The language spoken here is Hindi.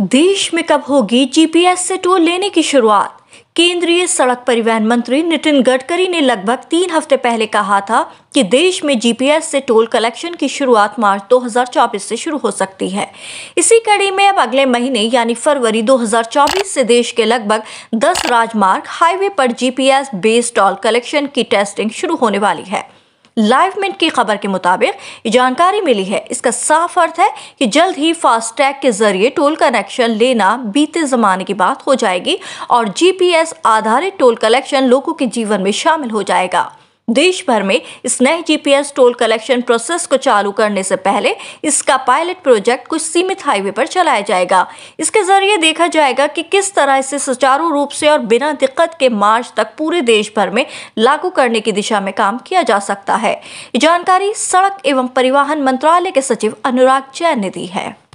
देश में कब होगी जीपीएस से टोल लेने की शुरुआत केंद्रीय सड़क परिवहन मंत्री नितिन गडकरी ने लगभग तीन हफ्ते पहले कहा था कि देश में जीपीएस से टोल कलेक्शन की शुरुआत मार्च 2024 से शुरू हो सकती है इसी कड़ी में अब अगले महीने यानी फरवरी 2024 से देश के लगभग 10 राजमार्ग हाईवे पर जीपीएस बेस्ड टोल कलेक्शन की टेस्टिंग शुरू होने वाली है लाइव मिनट की खबर के मुताबिक ये जानकारी मिली है इसका साफ अर्थ है कि जल्द ही फास्टैग के जरिए टोल कनेक्शन लेना बीते जमाने की बात हो जाएगी और जीपीएस आधारित टोल कलेक्शन लोगों के जीवन में शामिल हो जाएगा देश भर में इस नए जीपीएस टोल कलेक्शन प्रोसेस को चालू करने से पहले इसका पायलट प्रोजेक्ट कुछ सीमित हाईवे पर चलाया जाएगा इसके जरिए देखा जाएगा कि किस तरह इसे सुचारू रूप से और बिना दिक्कत के मार्च तक पूरे देश भर में लागू करने की दिशा में काम किया जा सकता है जानकारी सड़क एवं परिवहन मंत्रालय के सचिव अनुराग जैन ने दी है